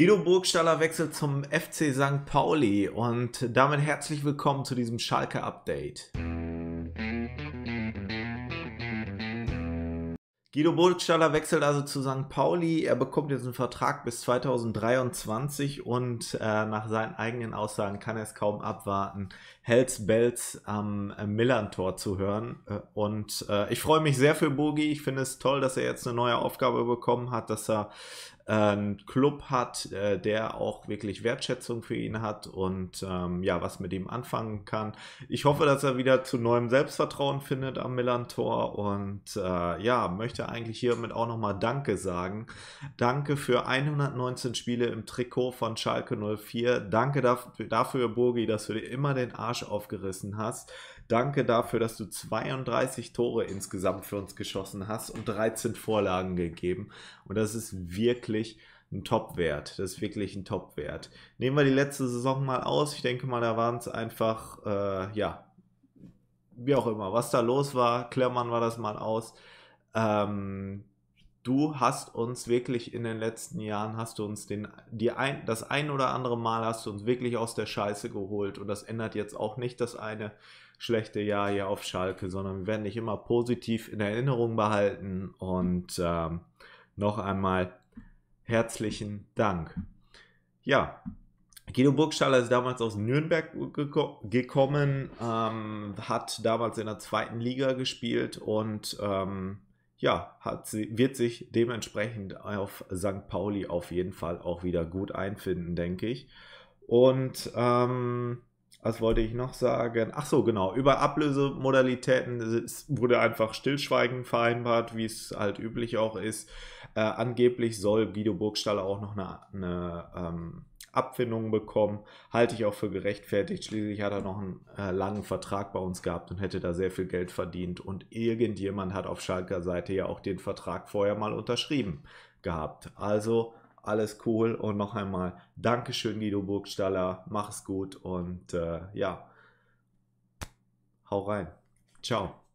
Guido Burgstaller wechselt zum FC St. Pauli und damit herzlich willkommen zu diesem Schalke Update. Guido Burgstaller wechselt also zu St. Pauli. Er bekommt jetzt einen Vertrag bis 2023 und äh, nach seinen eigenen Aussagen kann er es kaum abwarten, Hells Bells am äh, Millern-Tor zu hören. Äh, und äh, ich freue mich sehr für Bogi. Ich finde es toll, dass er jetzt eine neue Aufgabe bekommen hat, dass er einen Club hat, äh, der auch wirklich Wertschätzung für ihn hat und ähm, ja, was mit ihm anfangen kann. Ich hoffe, dass er wieder zu neuem Selbstvertrauen findet am Millantor und äh, ja, möchte eigentlich hiermit auch nochmal Danke sagen. Danke für 119 Spiele im Trikot von Schalke 04. Danke dafür, dafür Burgi, dass du dir immer den Arsch aufgerissen hast. Danke dafür, dass du 32 Tore insgesamt für uns geschossen hast und 13 Vorlagen gegeben. Und das ist wirklich wirklich ein Top-Wert. Das ist wirklich ein Top-Wert. Nehmen wir die letzte Saison mal aus. Ich denke mal, da waren es einfach, äh, ja, wie auch immer, was da los war. Klammern wir das mal aus. Ähm, du hast uns wirklich in den letzten Jahren, hast du uns den, die ein, das ein oder andere Mal hast du uns wirklich aus der Scheiße geholt. Und das ändert jetzt auch nicht das eine schlechte Jahr hier auf Schalke, sondern wir werden dich immer positiv in Erinnerung behalten. Und ähm, noch einmal herzlichen Dank. Ja, Guido Burgstaller ist damals aus Nürnberg geko gekommen, ähm, hat damals in der zweiten Liga gespielt und ähm, ja, hat, wird sich dementsprechend auf St. Pauli auf jeden Fall auch wieder gut einfinden, denke ich. Und ähm, was wollte ich noch sagen? Ach so, genau. Über Ablösemodalitäten wurde einfach Stillschweigen vereinbart, wie es halt üblich auch ist. Äh, angeblich soll Guido Burgstaller auch noch eine, eine ähm, Abfindung bekommen. Halte ich auch für gerechtfertigt. Schließlich hat er noch einen äh, langen Vertrag bei uns gehabt und hätte da sehr viel Geld verdient. Und irgendjemand hat auf Schalker Seite ja auch den Vertrag vorher mal unterschrieben gehabt. Also alles cool und noch einmal Dankeschön, Guido Burgstaller. Mach's gut und äh, ja, hau rein. Ciao.